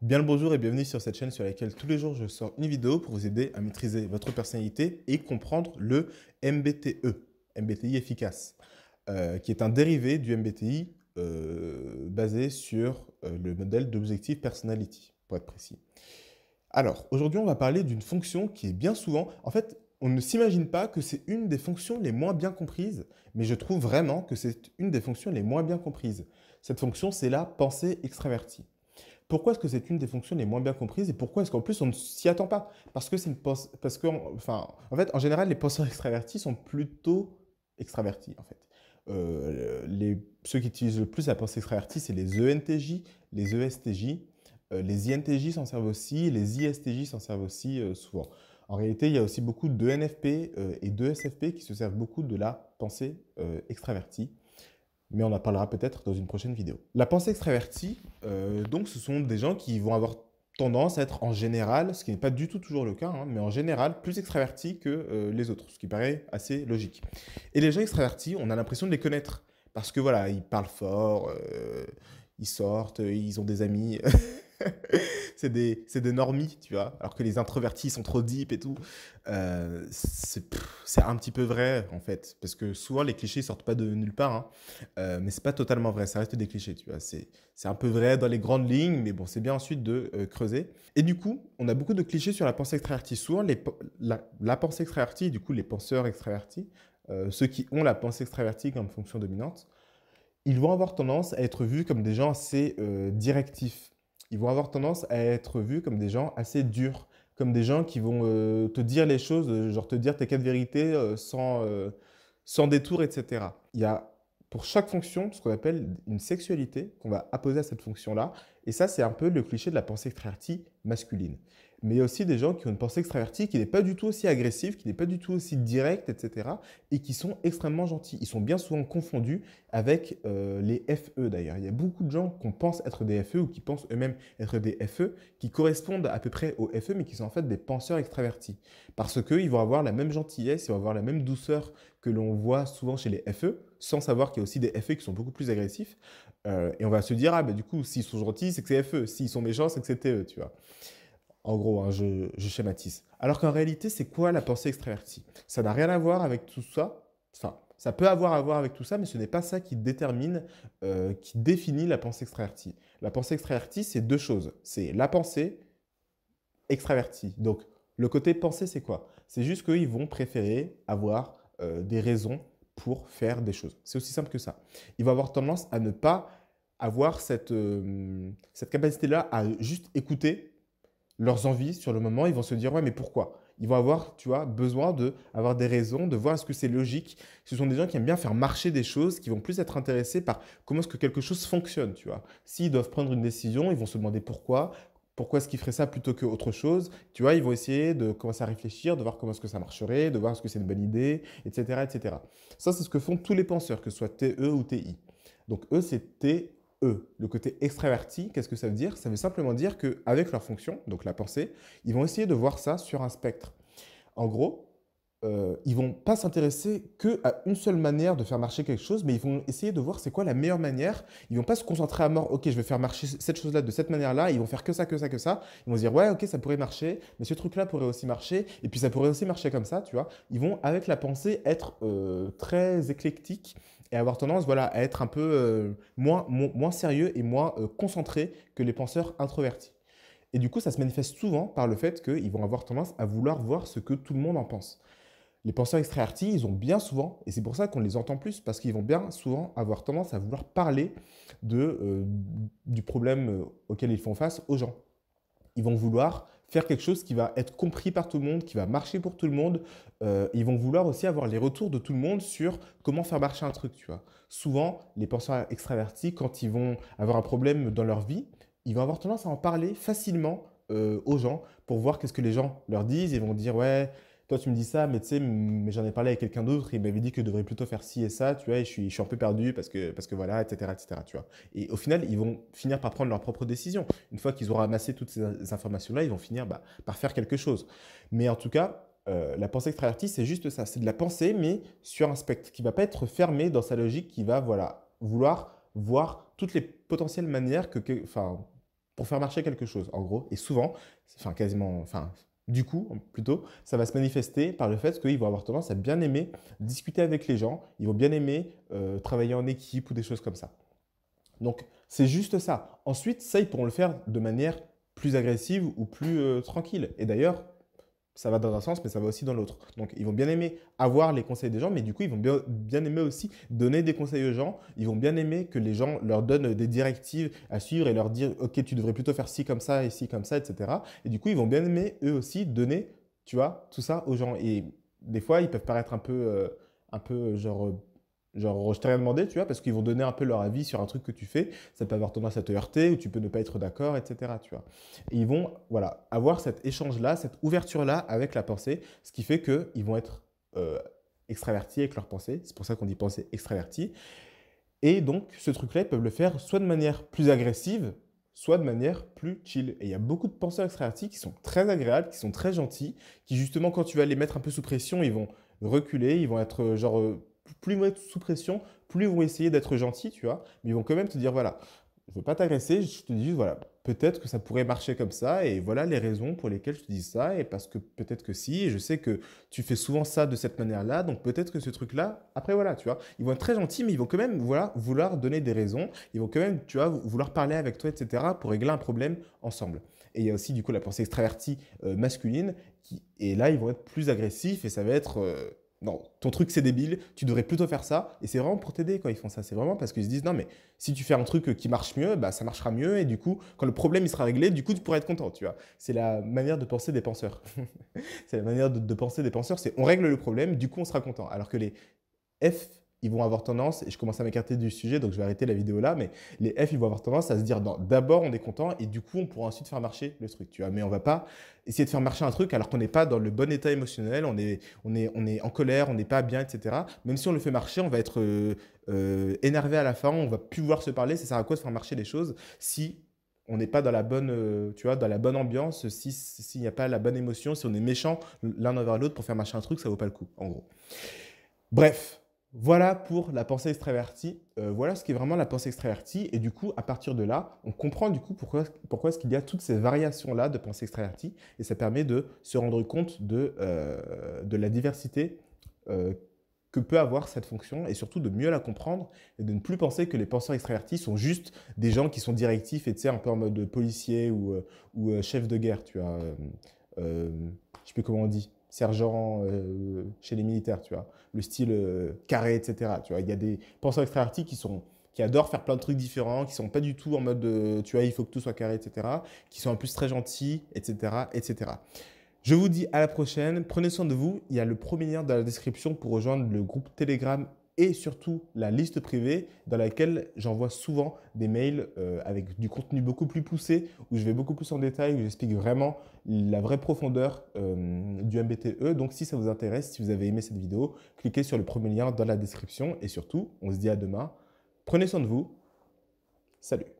Bien le bonjour et bienvenue sur cette chaîne sur laquelle tous les jours je sors une vidéo pour vous aider à maîtriser votre personnalité et comprendre le MBTE, MBTI efficace, euh, qui est un dérivé du MBTI euh, basé sur euh, le modèle d'objectif personality, pour être précis. Alors, aujourd'hui on va parler d'une fonction qui est bien souvent, en fait, on ne s'imagine pas que c'est une des fonctions les moins bien comprises, mais je trouve vraiment que c'est une des fonctions les moins bien comprises. Cette fonction, c'est la pensée extravertie. Pourquoi est-ce que c'est une des fonctions les moins bien comprises et pourquoi est-ce qu'en plus on ne s'y attend pas Parce que c'est une parce que en fait en général les penseurs extravertis sont plutôt extravertis en fait. Euh, ceux qui utilisent le plus la pensée extravertie, c'est les ENTJ, les ESTJ, euh, les INTJ s'en servent aussi, les ISTJ s'en servent aussi euh, souvent. En réalité, il y a aussi beaucoup d'ENFP et d'ESFP qui se servent beaucoup de la pensée extravertie mais on en parlera peut-être dans une prochaine vidéo. La pensée extravertie, euh, donc ce sont des gens qui vont avoir tendance à être en général, ce qui n'est pas du tout toujours le cas, hein, mais en général plus extravertis que euh, les autres, ce qui paraît assez logique. Et les gens extravertis, on a l'impression de les connaître, parce que voilà, ils parlent fort, euh, ils sortent, ils ont des amis. c'est des, normies, tu vois. Alors que les introvertis sont trop deep et tout. Euh, c'est un petit peu vrai, en fait. Parce que souvent, les clichés sortent pas de nulle part. Mais hein. ce euh, mais c'est pas totalement vrai. Ça reste des clichés, tu vois. C'est un peu vrai dans les grandes lignes, mais bon, c'est bien ensuite de euh, creuser. Et du coup, on a beaucoup de clichés sur la pensée extravertie. Souvent, les, la, pensée extravertie, du coup, les penseurs extravertis, ceux qui ont la pensée extravertie comme fonction dominante, ils vont avoir tendance à être vus comme des gens assez directifs ils vont avoir tendance à être vus comme des gens assez durs, comme des gens qui vont euh, te dire les choses, euh, genre te dire tes quatre vérités euh, sans, détour, etc. Il y a pour chaque fonction ce qu'on appelle une sexualité qu'on va apposer à cette fonction-là. Et ça, c'est un peu le cliché de la pensée extra-artie masculine mais il y a aussi des gens qui ont une pensée extravertie, qui n'est pas du tout aussi agressive, qui n'est pas du tout aussi directe, etc., et qui sont extrêmement gentils. Ils sont bien souvent confondus avec euh, les FE d'ailleurs. Il y a beaucoup de gens qu'on pense être des FE ou qui pensent eux-mêmes être des FE, qui correspondent à peu près aux FE, mais qui sont en fait des penseurs extravertis. Parce qu'ils vont avoir la même gentillesse, ils vont avoir la même douceur que l'on voit souvent chez les FE, sans savoir qu'il y a aussi des FE qui sont beaucoup plus agressifs. Euh, et on va se dire, ah ben du coup, s'ils sont gentils, c'est que c'est FE, s'ils sont méchants, c'est que c'est TE, tu vois. En gros, hein, je, schématise. Alors qu'en réalité, c'est quoi la pensée extravertie Ça n'a rien à voir avec tout ça. Enfin, ça peut avoir à voir avec tout ça, mais ce n'est pas ça qui détermine, euh, qui définit la pensée extravertie. La pensée extravertie, c'est deux choses. C'est la pensée extravertie. Donc, le côté pensée, c'est quoi C'est juste qu'ils vont préférer avoir euh, des raisons pour faire des choses. C'est aussi simple que ça. Ils vont avoir tendance à ne pas avoir cette, euh, cette capacité-là à juste écouter leurs envies sur le moment, ils vont se dire ouais mais pourquoi Ils vont avoir, tu vois, besoin de avoir des raisons, de voir est-ce que c'est logique. Ce sont des gens qui aiment bien faire marcher des choses, qui vont plus être intéressés par comment est-ce que quelque chose fonctionne, tu vois. S'ils doivent prendre une décision, ils vont se demander pourquoi, pourquoi est-ce qu'ils feraient ça plutôt qu'autre chose Tu vois, ils vont essayer de commencer à réfléchir, de voir comment est-ce que ça marcherait, de voir est-ce que c'est une bonne idée, etc., etc. Ça, c'est ce que font tous les penseurs, que ce soit TE ou TI. Donc E, c'est T eux. Le côté extraverti, qu'est-ce que ça veut dire Ça veut simplement dire qu'avec leur fonction, donc la pensée, ils vont essayer de voir ça sur un spectre. En gros, euh, ils vont pas s'intéresser que à une seule manière de faire marcher quelque chose, mais ils vont essayer de voir c'est quoi la meilleure manière. Ils vont pas se concentrer à mort. Ok, je vais faire marcher cette chose-là de cette manière-là. Ils vont faire que ça, que ça, que ça. Ils vont se dire ouais, ok, ça pourrait marcher, mais ce truc-là pourrait aussi marcher, et puis ça pourrait aussi marcher comme ça, tu vois. Ils vont avec la pensée être euh, très éclectiques et avoir tendance voilà, à être un peu euh, moins, sérieux et moins euh, concentré que les penseurs introvertis. Et du coup, ça se manifeste souvent par le fait qu'ils vont avoir tendance à vouloir voir ce que tout le monde en pense. Les penseurs extravertis, ils ont bien souvent, et c'est pour ça qu'on les entend plus, parce qu'ils vont bien souvent avoir tendance à vouloir parler de, euh, du problème auquel ils font face aux gens. Ils vont vouloir faire quelque chose qui va être compris par tout le monde, qui va marcher pour tout le monde. Euh, ils vont vouloir aussi avoir les retours de tout le monde sur comment faire marcher un truc, tu vois. Souvent, les penseurs extravertis, quand ils vont avoir un problème dans leur vie, ils vont avoir tendance à en parler facilement euh, aux gens pour voir qu'est-ce que les gens leur disent. Ils vont dire ouais, toi, tu me dis ça, mais tu sais, mais j'en ai parlé avec quelqu'un d'autre, il m'avait dit que je devrais plutôt faire ci et ça, tu vois, et je suis, je suis un peu perdu parce que, parce que voilà, etc., etc., tu vois. Et au final, ils vont finir par prendre leur propre décision. Une fois qu'ils ont ramassé toutes ces informations-là, ils vont finir bah, par faire quelque chose. Mais en tout cas, euh, la pensée extravertie, c'est juste ça. C'est de la pensée, mais sur un spectre qui ne va pas être fermé dans sa logique, qui va voilà, vouloir voir toutes les potentielles manières que, que pour faire marcher quelque chose, en gros. Et souvent, enfin quasiment, enfin du coup, plutôt, ça va se manifester par le fait qu'ils vont avoir tendance à bien aimer discuter avec les gens, ils vont bien aimer euh, travailler en équipe ou des choses comme ça. Donc, c'est juste ça. Ensuite, ça, ils pourront le faire de manière plus agressive ou plus euh, tranquille. Et d'ailleurs, ça va dans un sens, mais ça va aussi dans l'autre. Donc, ils vont bien aimer avoir les conseils des gens, mais du coup, ils vont bien, bien, aimer aussi donner des conseils aux gens. Ils vont bien aimer que les gens leur donnent des directives à suivre et leur dire, OK, tu devrais plutôt faire ci comme ça, et ci comme ça, etc. Et du coup, ils vont bien aimer, eux aussi, donner, tu vois, tout ça aux gens. Et des fois, ils peuvent paraître un peu, euh, un peu genre Genre, je t'ai rien demandé, tu vois, parce qu'ils vont donner un peu leur avis sur un truc que tu fais. Ça peut avoir tendance à te heurter ou tu peux ne pas être d'accord, etc. Tu vois. Et ils vont, voilà, avoir cet échange-là, cette ouverture-là avec la pensée, ce qui fait qu'ils vont être euh, extravertis avec leur pensée. C'est pour ça qu'on dit pensée extravertie. Et donc, ce truc-là, ils peuvent le faire soit de manière plus agressive, soit de manière plus chill. Et il y a beaucoup de penseurs extravertis qui sont très agréables, qui sont très gentils, qui justement, quand tu vas les mettre un peu sous pression, ils vont reculer, ils vont être euh, genre euh, plus ils vont être sous pression, plus ils vont essayer d'être gentils, tu vois. Mais ils vont quand même te dire, voilà, je ne veux pas t'agresser, je te dis voilà, peut-être que ça pourrait marcher comme ça, et voilà les raisons pour lesquelles je te dis ça, et parce que peut-être que si, je sais que tu fais souvent ça de cette manière-là, donc peut-être que ce truc-là, après voilà, tu vois, ils vont être très gentils, mais ils vont quand même voilà, vouloir donner des raisons, ils vont quand même, tu vois, vouloir parler avec toi, etc., pour régler un problème ensemble. Et il y a aussi du coup la pensée extravertie euh, masculine, qui, et là ils vont être plus agressifs, et ça va être... Euh, non, ton truc c'est débile, tu devrais plutôt faire ça. Et c'est vraiment pour t'aider quand ils font ça. C'est vraiment parce qu'ils se disent, non, mais si tu fais un truc qui marche mieux, bah, ça marchera mieux. Et du coup, quand le problème il sera réglé, du coup, tu pourras être content, tu vois. C'est la manière de penser des penseurs. c'est la manière de, penser des penseurs, c'est on règle le problème, du coup, on sera content. Alors que les F ils vont avoir tendance, et je commence à m'écarter du sujet, donc je vais arrêter la vidéo là, mais les F, ils vont avoir tendance à se dire d'abord on est content et du coup on pourra ensuite faire marcher le truc, tu vois. Mais on va pas essayer de faire marcher un truc alors qu'on n'est pas dans le bon état émotionnel, on est, on est, on est en colère, on n'est pas bien, etc. Même si on le fait marcher, on va être euh, euh, énervé à la fin, on va plus pouvoir se parler, ça sert à quoi de faire marcher les choses si on n'est pas dans la bonne, euh, tu vois, dans la bonne ambiance, s'il n'y a pas la bonne émotion, si on est méchant l'un envers l'autre pour faire marcher un truc, ça vaut pas le coup, en gros. Bref, voilà pour la pensée extravertie. Euh, voilà ce qui est vraiment la pensée extravertie. Et du coup, à partir de là, on comprend du coup pourquoi, pourquoi est-ce qu'il y a toutes ces variations-là de pensée extravertie. Et ça permet de se rendre compte de, euh, la diversité euh, que peut avoir cette fonction et surtout de mieux la comprendre et de ne plus penser que les penseurs extravertis sont juste des gens qui sont directifs et tu sais, un peu en mode policier ou, ou chef de guerre, tu vois. je sais plus comment on dit sergent euh, chez les militaires, tu vois. Le style euh, carré, etc. Tu vois, il y a des penseurs extra qui sont qui adorent faire plein de trucs différents, qui sont pas du tout en mode euh, tu vois, il faut que tout soit carré, etc. Qui sont en plus très gentils, etc., etc. Je vous dis à la prochaine. Prenez soin de vous. Il y a le premier lien dans la description pour rejoindre le groupe Telegram et surtout la liste privée dans laquelle j'envoie souvent des mails euh, avec du contenu beaucoup plus poussé, où je vais beaucoup plus en détail, où j'explique vraiment la vraie profondeur euh, du MBTE. Donc si ça vous intéresse, si vous avez aimé cette vidéo, cliquez sur le premier lien dans la description et surtout, on se dit à demain. Prenez soin de vous. Salut